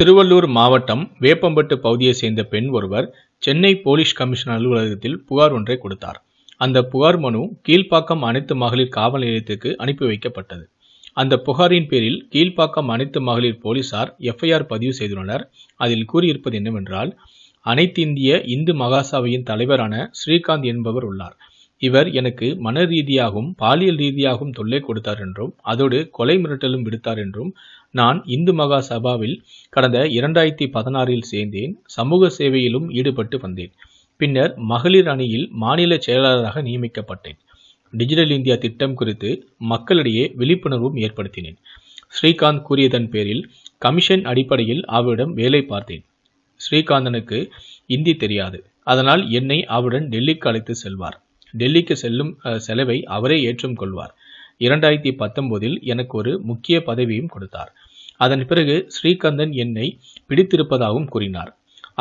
திருவள்ளூர் மாவட்டம் வேப்பம்பட்டு பகுதியைச் சேர்ந்த பெண் ஒருவர் சென்னை போலீஸ் கமிஷனர் அலுவலகத்தில் புகார் ஒன்றை கொடுத்தார் அந்த புகார் மனு கீழ்ப்பாக்கம் அனைத்து மகளிர் காவல் நிலையத்துக்கு அனுப்பி வைக்கப்பட்டது அந்த புகாரின் பேரில் கீழ்ப்பாக்கம் அனைத்து மகளிர் போலீசார் எஃப்ஐஆர் பதிவு செய்துள்ளனர் அதில் கூறியிருப்பது என்னவென்றால் அனைத்திந்திய இந்து மகாசபையின் தலைவரான ஸ்ரீகாந்த் என்பவர் உள்ளார் இவர் எனக்கு மன ரீதியாகவும் பாலியல் ரீதியாகவும் தொல்லை கொடுத்தார் என்றும் அதோடு கொலை மிரட்டலும் விடுத்தார் என்றும் நான் இந்து மகா சபாவில் கடந்த இரண்டாயிரத்தி பதினாறில் சேர்ந்தேன் சமூக சேவையிலும் ஈடுபட்டு வந்தேன் பின்னர் மகளிர் அணியில் மாநில செயலாளராக நியமிக்கப்பட்டேன் டிஜிட்டல் இந்தியா திட்டம் குறித்து மக்களிடையே விழிப்புணர்வும் ஏற்படுத்தினேன் ஸ்ரீகாந்த் கூறியதன் பேரில் கமிஷன் அடிப்படையில் அவரிடம் வேலை பார்த்தேன் ஸ்ரீகாந்தனுக்கு இந்தி தெரியாது அதனால் என்னை அவருடன் டெல்லிக்கு அழைத்து செல்வார் டெல்லிக்கு செல்லும் செலவை அவரே ஏற்றும் கொள்வார் இரண்டாயிரத்தி பத்தொன்பதில் எனக்கு ஒரு முக்கிய பதவியும் கொடுத்தார் அதன் பிறகு ஸ்ரீகந்தன் என்னை பிடித்திருப்பதாகவும் கூறினார்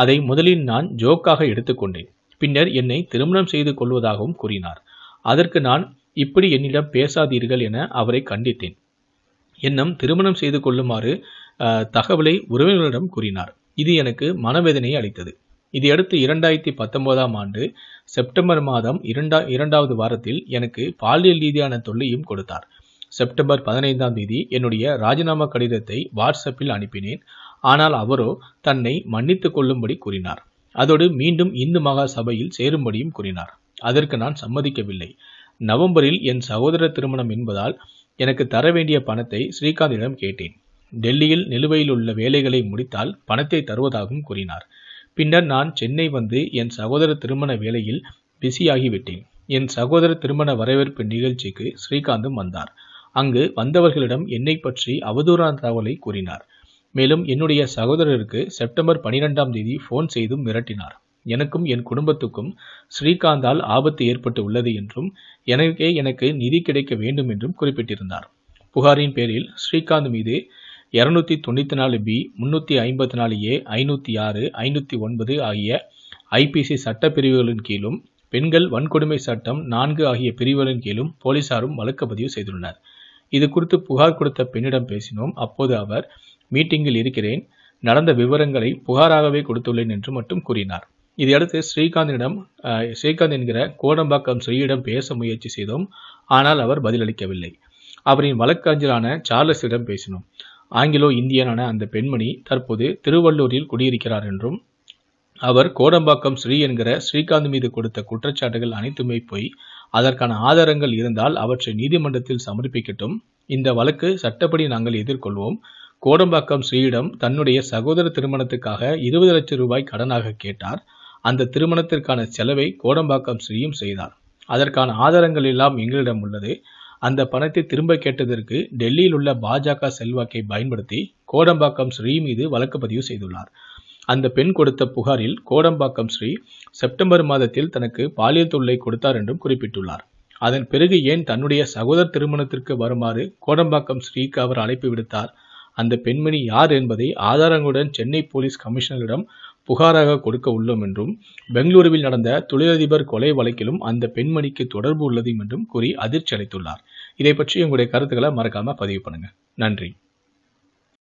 அதை முதலில் நான் ஜோக்காக எடுத்துக்கொண்டேன் பின்னர் என்னை திருமணம் செய்து கொள்வதாகவும் கூறினார் அதற்கு நான் இப்படி என்னிடம் பேசாதீர்கள் என அவரை கண்டித்தேன் என்னும் திருமணம் செய்து கொள்ளுமாறு தகவலை உறவினரிடம் கூறினார் இது எனக்கு மனவேதனையை அளித்தது இதையடுத்து இரண்டாயிரத்தி பத்தொன்பதாம் ஆண்டு செப்டம்பர் மாதம் இரண்டா இரண்டாவது வாரத்தில் எனக்கு பாலியல் ரீதியான தொல்லையும் கொடுத்தார் செப்டம்பர் பதினைந்தாம் தேதி என்னுடைய ராஜினாமா கடிதத்தை வாட்ஸ்அப்பில் அனுப்பினேன் ஆனால் அவரோ தன்னை மன்னித்து கொள்ளும்படி கூறினார் அதோடு மீண்டும் இந்து மகா சபையில் சேரும்படியும் கூறினார் அதற்கு நான் சம்மதிக்கவில்லை நவம்பரில் என் சகோதர திருமணம் என்பதால் எனக்கு தர வேண்டிய பணத்தை ஸ்ரீகாந்திடம் கேட்டேன் டெல்லியில் நிலுவையில் உள்ள வேலைகளை முடித்தால் பணத்தை தருவதாகவும் கூறினார் பின்னர் நான் சென்னை வந்து என் சகோதர திருமண வேலையில் பிஸியாகிவிட்டேன் என் சகோதர திருமண வரவேற்பு நிகழ்ச்சிக்கு ஸ்ரீகாந்தும் வந்தார் அங்கு வந்தவர்களிடம் என்னை பற்றி அவதூறான தகவலை கூறினார் மேலும் என்னுடைய சகோதரருக்கு செப்டம்பர் பனிரெண்டாம் தேதி ஃபோன் செய்தும் மிரட்டினார் எனக்கும் என் குடும்பத்துக்கும் ஸ்ரீகாந்தால் ஆபத்து ஏற்பட்டு உள்ளது என்றும் எனக்கே எனக்கு நிதி கிடைக்க வேண்டும் என்றும் குறிப்பிட்டிருந்தார் புகாரின் பேரில் ஸ்ரீகாந்த் மீது இரநூத்தி தொண்ணூற்றி நாலு பி முன்னூற்றி ஐம்பத்தி நாலு ஏ ஐநூற்றி ஆறு ஐநூற்றி ஒன்பது ஆகிய ஐபிசி சட்ட பிரிவுகளின் கீழும் பெண்கள் வன்கொடுமை சட்டம் நான்கு ஆகிய பிரிவுகளின் கீழும் போலீசாரும் வழக்கு பதிவு செய்துள்ளனர் இது குறித்து புகார் கொடுத்த பெண்ணிடம் பேசினோம் அப்போது அவர் மீட்டிங்கில் இருக்கிறேன் நடந்த விவரங்களை புகாராகவே கொடுத்துள்ளேன் என்று மட்டும் கூறினார் இதையடுத்து ஸ்ரீகாந்திடம் ஸ்ரீகாந்த் என்கிற கோடம்பாக்கம் ஸ்ரீயிடம் பேச முயற்சி செய்தோம் ஆனால் அவர் பதிலளிக்கவில்லை அவரின் வழக்கறிஞரான சார்லஸிடம் பேசினோம் ஆங்கிலோ இந்தியனான அந்த பெண்மணி தற்போது திருவள்ளூரில் குடியிருக்கிறார் என்றும் அவர் கோடம்பாக்கம் ஸ்ரீ என்கிற ஸ்ரீகாந்த் மீது கொடுத்த குற்றச்சாட்டுகள் அனைத்துமே போய் அதற்கான ஆதாரங்கள் இருந்தால் அவற்றை நீதிமன்றத்தில் சமர்ப்பிக்கட்டும் இந்த வழக்கு சட்டப்படி நாங்கள் எதிர்கொள்வோம் கோடம்பாக்கம் ஸ்ரீயிடம் தன்னுடைய சகோதர திருமணத்துக்காக இருபது லட்சம் ரூபாய் கடனாக கேட்டார் அந்த திருமணத்திற்கான செலவை கோடம்பாக்கம் ஸ்ரீயும் செய்தார் அதற்கான ஆதாரங்கள் எல்லாம் எங்களிடம் உள்ளது அந்த பணத்தை திரும்ப கேட்டதற்கு டெல்லியில் உள்ள பாஜக செல்வாக்கை பயன்படுத்தி கோடம்பாக்கம் ஸ்ரீ மீது வழக்கு பதிவு செய்துள்ளார் அந்த பெண் கொடுத்த புகாரில் கோடம்பாக்கம் ஸ்ரீ செப்டம்பர் மாதத்தில் தனக்கு பாலியல் தொல்லை கொடுத்தார் என்றும் குறிப்பிட்டுள்ளார் அதன் பிறகு ஏன் தன்னுடைய சகோதர் திருமணத்திற்கு வருமாறு கோடம்பாக்கம் ஸ்ரீக்கு அவர் அழைப்பு விடுத்தார் அந்த பெண்மணி யார் என்பதை ஆதாரங்களுடன் சென்னை போலீஸ் கமிஷனரிடம் புகாராக கொடுக்க உள்ளோம் என்றும் பெங்களூருவில் நடந்த தொழிலதிபர் கொலை வழக்கிலும் அந்த பெண்மணிக்கு தொடர்பு உள்ளது என்றும் கூறி அதிர்ச்சி அளித்துள்ளார் இதை பற்றி உங்களுடைய கருத்துக்களை மறக்காமல் பதிவு பண்ணுங்கள் நன்றி